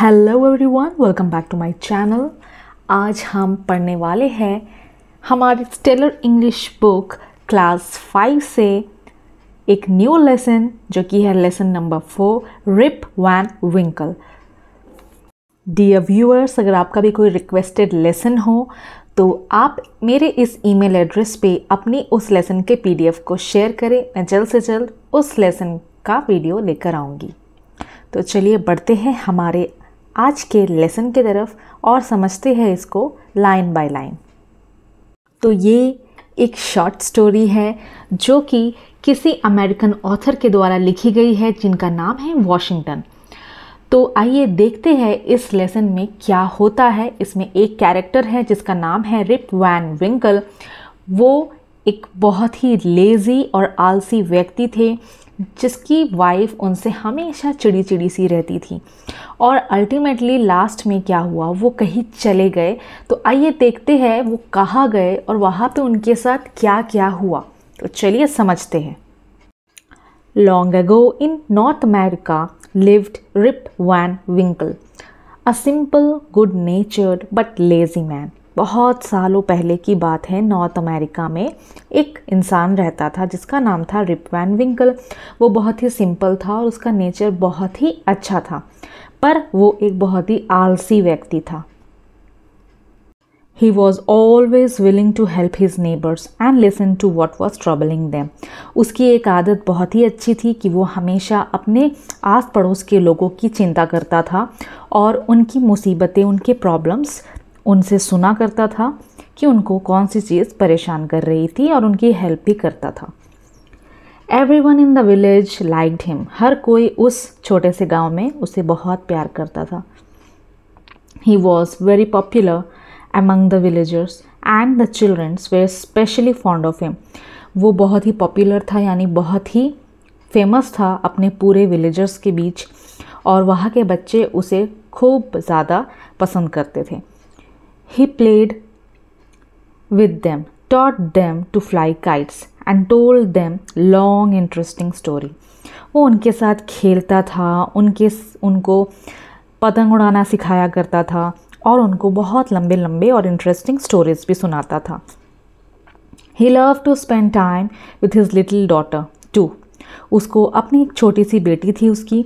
Hello everyone welcome back to my channel आज हम पढ़ने वाले हैं हमारी Stellar English book class five से एक न्यू लेसन जो कि है lesson number four Rip Van Winkle dear viewers अगर आपका भी कोई रिक्वेस्टेड लेसन हो तो आप मेरे इस ईमेल एड्रेस पे अपनी उस लेसन के पीडीएफ को शेयर करें मैं जल्द से जल्द उस लेसन का वीडियो लेकर आऊँगी तो चलिए बढ़ते हैं हमारे आज के लेसन की तरफ और समझते हैं इसको लाइन बाय लाइन तो ये एक शॉर्ट स्टोरी है जो कि किसी अमेरिकन ऑथर के द्वारा लिखी गई है जिनका नाम है वॉशिंगटन तो आइए देखते हैं इस लेसन में क्या होता है इसमें एक कैरेक्टर है जिसका नाम है रिप वैन विंकल वो एक बहुत ही लेज़ी और आलसी व्यक्ति थे जिसकी वाइफ उनसे हमेशा चिड़ी चिड़ी सी रहती थी और अल्टीमेटली लास्ट में क्या हुआ वो कहीं चले गए तो आइए देखते हैं वो कहाँ गए और वहाँ पे उनके साथ क्या क्या हुआ तो चलिए समझते हैं long ago in North America lived Rip Van Winkle a simple good natured but lazy man बहुत सालों पहले की बात है नॉर्थ अमेरिका में एक इंसान रहता था जिसका नाम था रिप वैन विंकल वो बहुत ही सिंपल था और उसका नेचर बहुत ही अच्छा था पर वो एक बहुत ही आलसी व्यक्ति था he was always willing to help his neighbours and listen to what was troubling them उसकी एक आदत बहुत ही अच्छी थी कि वो हमेशा अपने आस पड़ोस के लोगों की चिंता करता था और उनकी मुसीबतें उनके प्रॉब्लम्स उनसे सुना करता था कि उनको कौन सी चीज़ परेशान कर रही थी और उनकी हेल्प भी करता था everyone in the village liked him हर कोई उस छोटे से गांव में उसे बहुत प्यार करता था he was very popular among the villagers and the childrens were specially fond of him वो बहुत ही पॉपुलर था यानी बहुत ही फेमस था अपने पूरे विलेजर्स के बीच और वहाँ के बच्चे उसे खूब ज़्यादा पसंद करते थे He played with them, taught them to fly kites and told them long interesting story. वो उनके साथ खेलता था उनके उनको पतंग उड़ाना सिखाया करता था और उनको बहुत लंबे लंबे और इंटरेस्टिंग स्टोरीज भी सुनाता था he love to spend time with his little daughter too उसको अपनी एक छोटी सी बेटी थी उसकी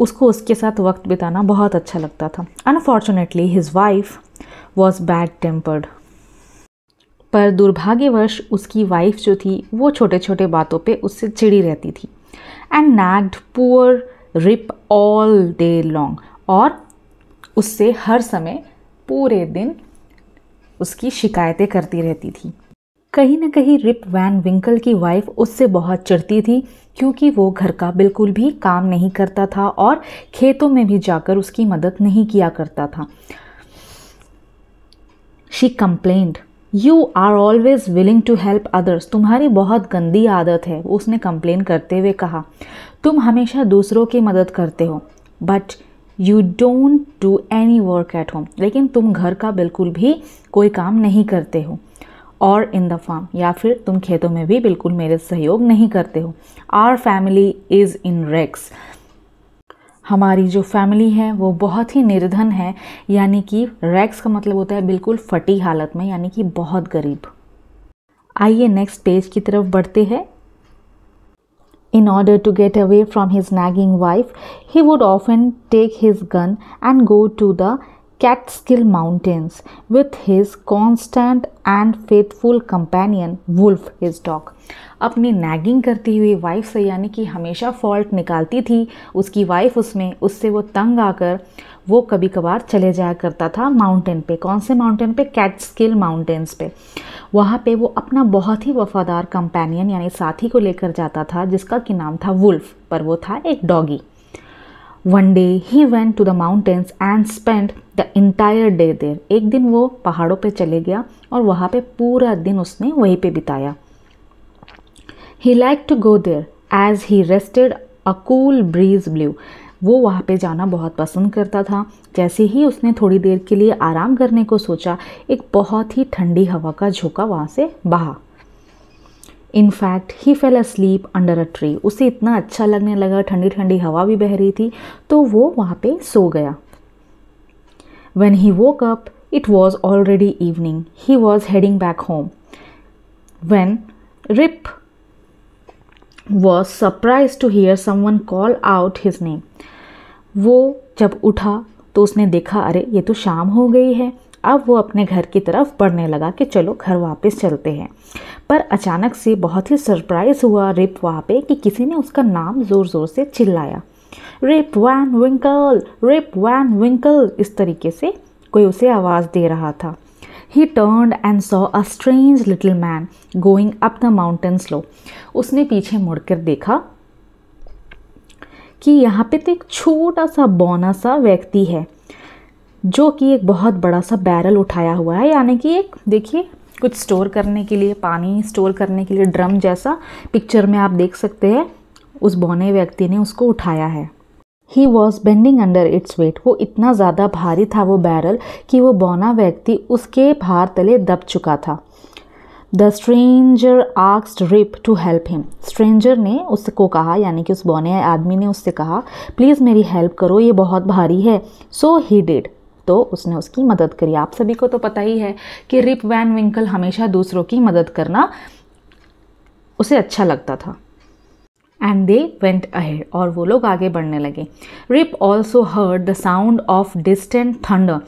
उसको उसके साथ वक्त बिताना बहुत अच्छा लगता था unfortunately his wife was bad tempered पर दुर्भाग्यवश उसकी वाइफ जो थी वो छोटे छोटे बातों पे उससे चिड़ी रहती थी and nagged poor Rip all day long और उससे हर समय पूरे दिन उसकी शिकायतें करती रहती थी कहीं ना कहीं रिप वैन विंकल की वाइफ उससे बहुत चिढ़ती थी क्योंकि वो घर का बिल्कुल भी काम नहीं करता था और खेतों में भी जाकर उसकी मदद नहीं किया करता था she complained you are always willing to help others तुम्हारी बहुत गंदी आदत है उसने कंप्लेन करते हुए कहा तुम हमेशा दूसरों की मदद करते हो but you don't do any work at home लेकिन तुम घर का बिल्कुल भी कोई काम नहीं करते हो और इन द फार्म या फिर तुम खेतों में भी बिल्कुल मेरे सहयोग नहीं करते हो our family is in wrecks हमारी जो फैमिली है वो बहुत ही निर्धन है यानी कि रैक्स का मतलब होता है बिल्कुल फटी हालत में यानी कि बहुत गरीब आइए नेक्स्ट पेज की तरफ बढ़ते हैं in order to get away from his nagging wife he would often take his gun and go to the Catskill mountains with his constant and faithful companion Wolf his dog अपनी nagging करती हुई wife से यानी कि हमेशा fault निकालती थी उसकी वाइफ उसमें उससे वो तंग आकर वो कभी कभार चले जाया करता था माउंटेन पे कौन से माउंटेन पे कैट स्किल माउंटेन्स पे वहाँ पे वो अपना बहुत ही वफादार कंपेनियन यानी साथी को लेकर जाता था जिसका कि नाम था वुल्फ पर वो था एक doggy one day he went to the mountains and spend the entire day there एक दिन वो पहाड़ों पे चले गया और वहाँ पे पूरा दिन उसने वहीं पे बिताया he like to go there as he rested a cool breeze blew वो वहाँ पे जाना बहुत पसंद करता था जैसे ही उसने थोड़ी देर के लिए आराम करने को सोचा एक बहुत ही ठंडी हवा का झोंका वहाँ से बहा in fact he fell asleep under a tree उसे इतना अच्छा लगने लगा ठंडी ठंडी हवा भी बह रही थी तो वो वहाँ पे सो गया when he woke up it was already evening he was heading back home when Rip was surprised to hear someone call out his name. वो जब उठा तो उसने देखा अरे ये तो शाम हो गई है अब वो अपने घर की तरफ बढ़ने लगा कि चलो घर वापस चलते हैं पर अचानक से बहुत ही सरप्राइज़ हुआ रिप वहाँ पे कि किसी ने उसका नाम ज़ोर ज़ोर से चिल्लाया Rip Van Winkle Rip Van Winkle इस तरीके से कोई उसे आवाज़ दे रहा था he turned and saw a strange little man going up the mountain slow उसने पीछे मुड़कर देखा कि यहाँ पे तो एक छोटा सा बौना सा व्यक्ति है जो कि एक बहुत बड़ा सा बैरल उठाया हुआ है यानी कि एक देखिए कुछ स्टोर करने के लिए पानी स्टोर करने के लिए ड्रम जैसा पिक्चर में आप देख सकते हैं उस बौने व्यक्ति ने उसको उठाया है he was bending under its weight वो इतना ज़्यादा भारी था वो बैरल कि वो बौना व्यक्ति उसके भार तले दब चुका था द स्ट्रेंजर आक्स्ड Rip to help him stranger ने उसको कहा यानी कि उस बौने आदमी ने उससे कहा प्लीज़ मेरी हेल्प करो ये बहुत भारी है सो ही डिड तो उसने उसकी मदद करी आप सभी को तो पता ही है कि रिप वैन विंकल हमेशा दूसरों की मदद करना उसे अच्छा लगता था एंड दे वेंट अहेड और वो लोग आगे बढ़ने लगे Rip also heard the sound of distant thunder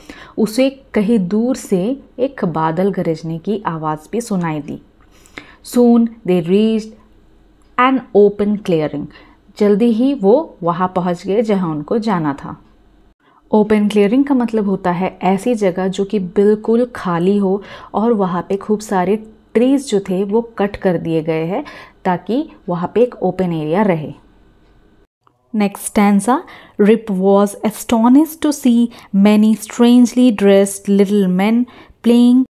उसे कहीं दूर से एक बादल गरजने की आवाज़ भी सुनाई दी soon they reached an open clearing जल्दी ही वो वहाँ पहुँच गए जहाँ उनको जाना था ओपन क्लियरिंग का मतलब होता है ऐसी जगह जो कि बिल्कुल खाली हो और वहाँ पे खूब सारे ट्रीज़ जो थे वो कट कर दिए गए हैं ताकि वहाँ पे एक ओपन एरिया रहे next stand a Rip was astonished to see many strangely dressed little man playing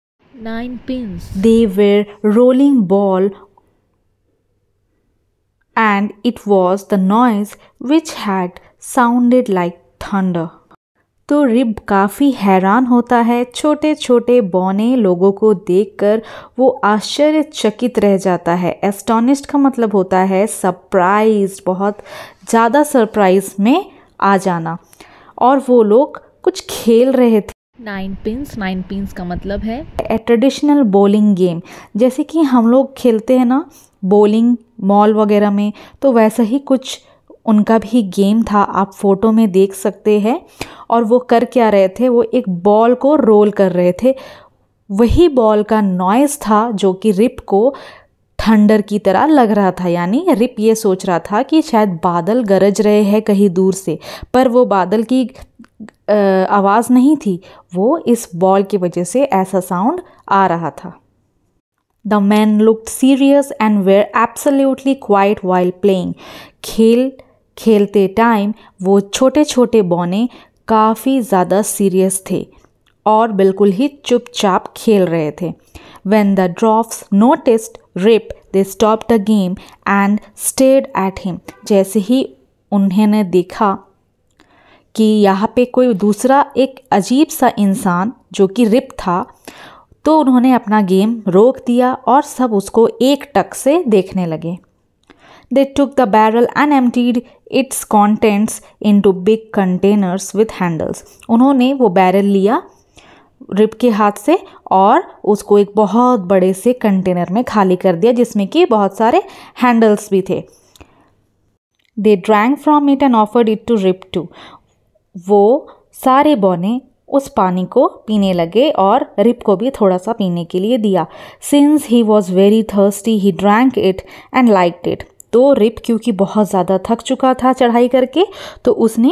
nine pins they were rolling ball and it was the noise which had sounded like thunder तो Rip काफ़ी हैरान होता है छोटे छोटे बौने लोगों को देखकर वो आश्चर्यचकित रह जाता है एस्टोनिस्ट का मतलब होता है सरप्राइज बहुत ज़्यादा सरप्राइज में आ जाना और वो लोग कुछ खेल रहे थे नाइन पिंस नाइन पिंस का मतलब है ए ट्रेडिशनल बॉलिंग गेम जैसे कि हम लोग खेलते हैं ना बॉलिंग मॉल वगैरह में तो वैसा ही कुछ उनका भी गेम था आप फोटो में देख सकते हैं और वो कर क्या रहे थे वो एक बॉल को रोल कर रहे थे वही बॉल का नॉइज़ था जो कि रिप को थंडर की तरह लग रहा था यानी रिप ये सोच रहा था कि शायद बादल गरज रहे हैं कहीं दूर से पर वो बादल की आवाज़ नहीं थी वो इस बॉल की वजह से ऐसा साउंड आ रहा था the man look serious and were absolutely quiet while playing खेल खेलते टाइम वो छोटे छोटे बौने काफ़ी ज़्यादा सीरियस थे और बिल्कुल ही चुपचाप खेल रहे थे when the dwarfs noticed Rip they stop the game and stared at him जैसे ही उन्होंने देखा कि यहाँ पे कोई दूसरा एक अजीब सा इंसान जो कि रिप था तो उन्होंने अपना गेम रोक दिया और सब उसको एक टक से देखने लगे they took the barrel and emptied its contents into big containers with handles. उन्होंने वो बैरल लिया रिप के हाथ से और उसको एक बहुत बड़े से कंटेनर में खाली कर दिया जिसमें कि बहुत सारे हैंडल्स भी थे they drank from it and offered it to Rip too वो सारे बौने उस पानी को पीने लगे और रिप को भी थोड़ा सा पीने के लिए दिया since he was very thirsty he drank it and like it तो रिप क्योंकि बहुत ज़्यादा थक चुका था चढ़ाई करके तो उसने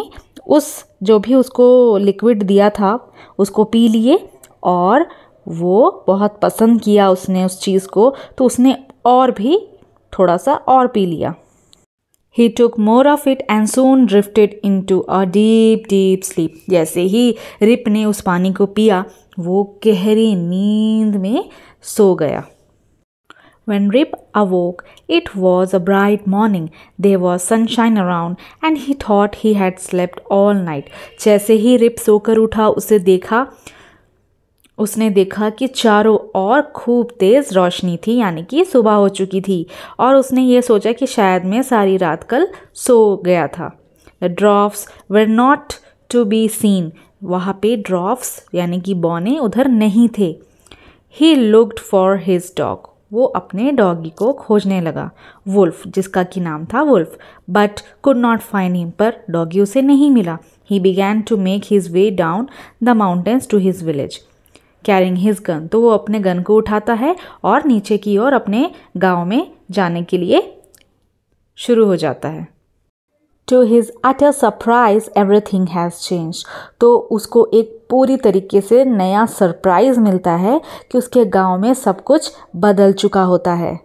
उस जो भी उसको लिक्विड दिया था उसको पी लिए और वो बहुत पसंद किया उसने उस चीज़ को तो उसने और भी थोड़ा सा और पी लिया He took more of it and soon drifted into a deep, deep sleep. जैसे ही रिप ने उस पानी को पिया वो गहरी नींद में सो गया When Rip awoke, it was a bright morning. There was sunshine around and he thought he had slept all night. जैसे ही रिप सोकर उठा उसे देखा उसने देखा कि चारों ओर खूब तेज़ रोशनी थी यानी कि सुबह हो चुकी थी और उसने ये सोचा कि शायद मैं सारी रात कल सो गया था the dwarfs were not to be seen वहाँ पे ड्रॉफ्स यानी कि बौने उधर नहीं थे he looked for his dog वो अपने डॉगी को खोजने लगा वुल्फ जिसका कि नाम था Wolf but could not find him पर डॉगी उसे नहीं मिला he began to make his way down the mountains to his village carrying his gun तो वो अपने गन को उठाता है और नीचे की ओर अपने गांव में जाने के लिए शुरू हो जाता है to his utter surprise everything has change तो उसको एक पूरी तरीके से नया सरप्राइज़ मिलता है कि उसके गांव में सब कुछ बदल चुका होता है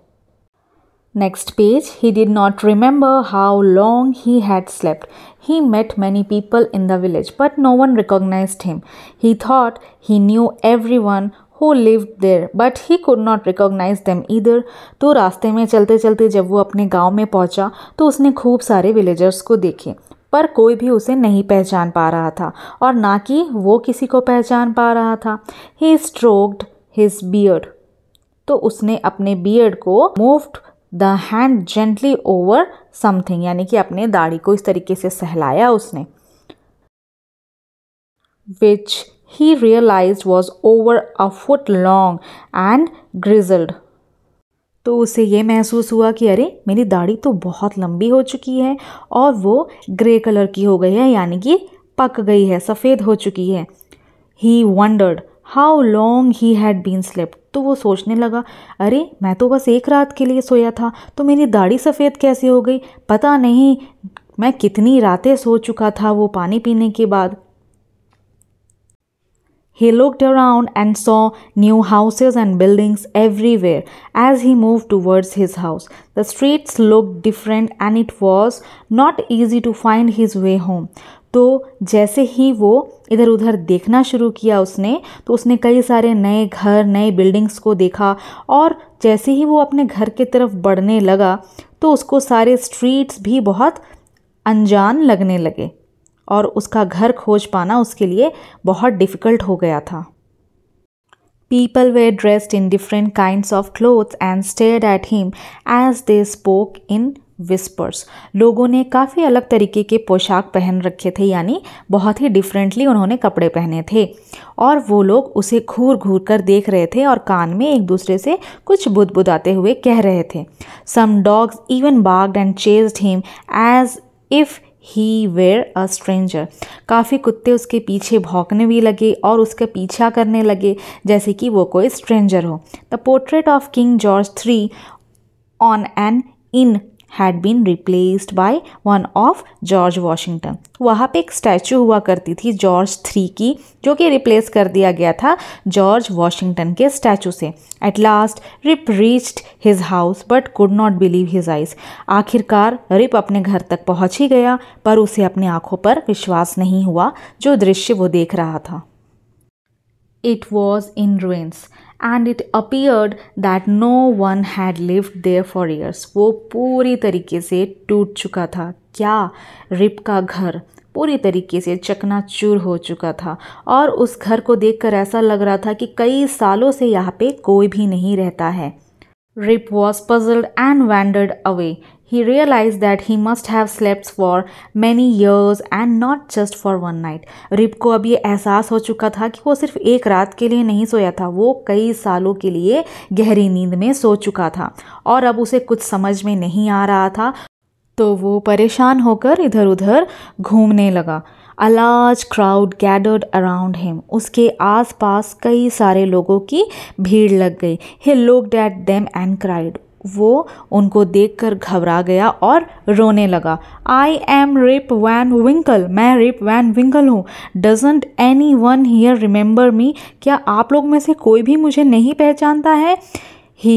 next page he did not remember how long he had slept he met many people in the village but no one recognise him he thought he knew everyone who live there but he could not recognise them इधर तो रास्ते में चलते चलते जब वो अपने गांव में पहुंचा तो उसने खूब सारे विलेजर्स को देखे पर कोई भी उसे नहीं पहचान पा रहा था और ना कि वो किसी को पहचान पा रहा था ही स्ट्रोक्ड हिज बियर्ड तो उसने अपने बियर्ड को moved the hand gently over something यानी कि अपने दाढ़ी को इस तरीके से सहलाया उसने विच he realized was over a foot long and grizzled. तो उसे ये महसूस हुआ कि अरे मेरी दाढ़ी तो बहुत लंबी हो चुकी है और वो ग्रे कलर की हो गई है यानी कि पक गई है सफ़ेद हो चुकी है he wondered how long he had been slept तो वो सोचने लगा अरे मैं तो बस एक रात के लिए सोया था तो मेरी दाढ़ी सफ़ेद कैसे हो गई पता नहीं मैं कितनी रातें सो चुका था वो पानी पीने के बाद He looked around and saw new houses and buildings everywhere as he moved towards his house. The streets looked different and it was not easy to find his way home. तो जैसे ही वो इधर उधर देखना शुरू किया उसने तो उसने कई सारे नए घर नए बिल्डिंग्स को देखा और जैसे ही वो अपने घर की तरफ बढ़ने लगा तो उसको सारे स्ट्रीट्स भी बहुत अनजान लगने लगे और उसका घर खोज पाना उसके लिए बहुत डिफ़िकल्ट हो गया था people were dressed in different kind of clothes and stared at him as they spoke in whispers लोगों ने काफ़ी अलग तरीके के पोशाक पहन रखे थे यानी बहुत ही डिफरेंटली उन्होंने कपड़े पहने थे और वो लोग उसे घूर घूर कर देख रहे थे और कान में एक दूसरे से कुछ बुदबुदाते हुए कह रहे थे some dogs even barked and chased him as if he were a stranger काफ़ी कुत्ते उसके पीछे भौंकने भी लगे और उसका पीछा करने लगे जैसे कि वो कोई स्ट्रेंजर हो the portrait of King George three on an inn had been replaced by one of George Washington वहाँ पे एक स्टैचू हुआ करती थी जॉर्ज थ्री की जो कि रिप्लेस कर दिया गया था जॉर्ज वॉशिंगटन के स्टैचू से at last Rip reached his house but could not believe his eyes आखिरकार रिप अपने घर तक पहुँच ही गया पर उसे अपनी आंखों पर विश्वास नहीं हुआ जो दृश्य वो देख रहा था it was in ruins and it appeared that no one had lived there for years वो पूरी तरीके से टूट चुका था क्या रिप का घर पूरी तरीके से चकनाचूर हो चुका था और उस घर को देखकर ऐसा लग रहा था कि कई सालों से यहाँ पे कोई भी नहीं रहता है Rip was puzzled and wandered away He realized that he must have slept for many years and not just for one night. Rip को अब ये एहसास हो चुका था कि वो सिर्फ एक रात के लिए नहीं सोया था वो कई सालों के लिए गहरी नींद में सो चुका था और अब उसे कुछ समझ में नहीं आ रहा था तो वो परेशान होकर इधर उधर घूमने लगा a large crowd gathered around him उसके आसपास कई सारे लोगों की भीड़ लग गई he looked at them and cried वो उनको देखकर घबरा गया और रोने लगा I am Rip Van Winkle मैं रिप वैन विंकल हूँ doesn't anyone here remember me क्या आप लोग में से कोई भी मुझे नहीं पहचानता है he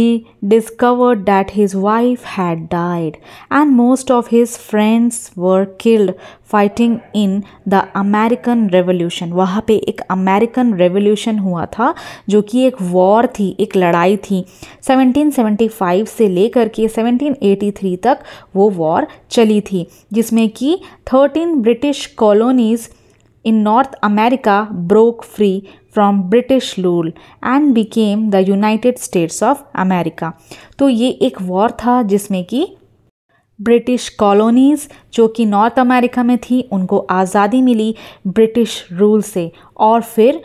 discovered that his wife had died and most of his friends were killed fighting in the American Revolution वहाँ पे एक अमेरिकन रेवोल्यूशन हुआ था जो कि एक वॉर थी एक लड़ाई थी 1775 से लेकर के 1783 तक वो वॉर चली थी जिसमें कि 13 British colonies in North America broke free from British rule and became the United States of America तो ये एक वॉर था जिसमें कि ब्रिटिश कॉलोनीज़ जो कि नॉर्थ अमेरिका में थी उनको आज़ादी मिली ब्रिटिश रूल से और फिर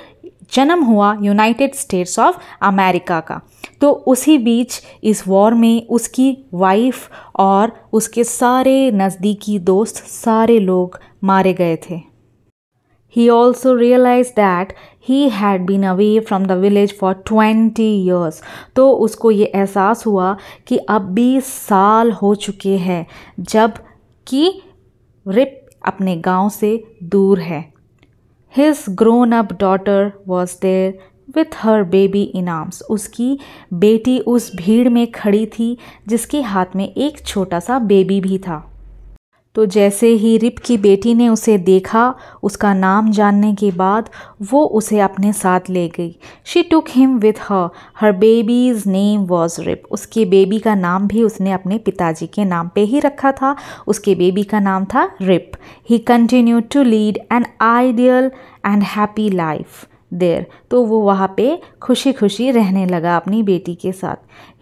जन्म हुआ यूनाइटेड स्टेट्स ऑफ अमेरिका का तो उसी बीच इस वॉर में उसकी वाइफ और उसके सारे नज़दीकी दोस्त सारे लोग मारे गए थे He also realized that he had been away from the village for 20 years. तो उसको ये एहसास हुआ कि अब 20 साल हो चुके हैं जब कि रिप अपने गांव से दूर है His grown up daughter was there with her baby in arms. उसकी बेटी उस भीड़ में खड़ी थी जिसके हाथ में एक छोटा सा बेबी भी था तो जैसे ही रिप की बेटी ने उसे देखा उसका नाम जानने के बाद वो उसे अपने साथ ले गई she took him with her her baby's name was Rip उसके बेबी का नाम भी उसने अपने पिताजी के नाम पे ही रखा था उसके बेबी का नाम था Rip he continue to lead an ideal and happy life there तो वो वहाँ पे खुशी खुशी रहने लगा अपनी बेटी के साथ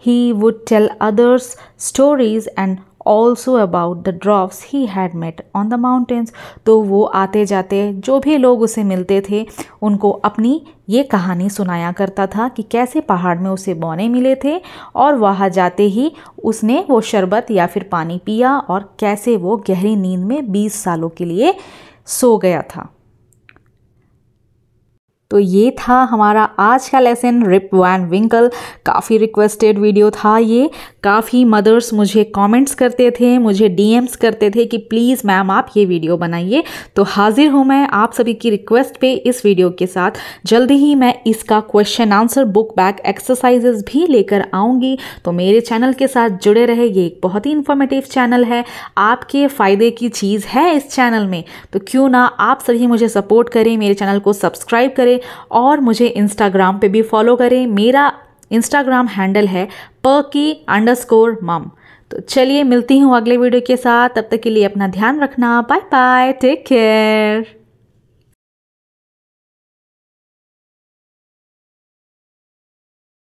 he would tell others stories and also about the dwarfs he had met on the mountains तो वो आते जाते जो भी लोग उसे मिलते थे उनको अपनी ये कहानी सुनाया करता था कि कैसे पहाड़ में उसे बौने मिले थे और वहाँ जाते ही उसने वो शरबत या फिर पानी पिया और कैसे वो गहरी नींद में 20 सालों के लिए सो गया था तो ये था हमारा आज का लेसन रिप वैन विंकल काफ़ी रिक्वेस्टेड वीडियो था ये काफ़ी मदर्स मुझे कमेंट्स करते थे मुझे डीएम्स करते थे कि प्लीज़ मैम आप ये वीडियो बनाइए तो हाजिर हूँ मैं आप सभी की रिक्वेस्ट पे इस वीडियो के साथ जल्दी ही मैं इसका question answer book back exercise भी लेकर आऊँगी तो मेरे चैनल के साथ जुड़े रहे ये एक बहुत ही इन्फॉर्मेटिव चैनल है आपके फ़ायदे की चीज़ है इस चैनल में तो क्यों ना आप सभी मुझे सपोर्ट करें मेरे चैनल को सब्सक्राइब करें और मुझे इंस्टाग्राम पे भी फॉलो करें मेरा इंस्टाग्राम हैंडल है प की अंडर स्कोर मम तो चलिए मिलती हूँ अगले वीडियो के साथ तब तक के लिए अपना ध्यान रखना बाय बाय टेक केयर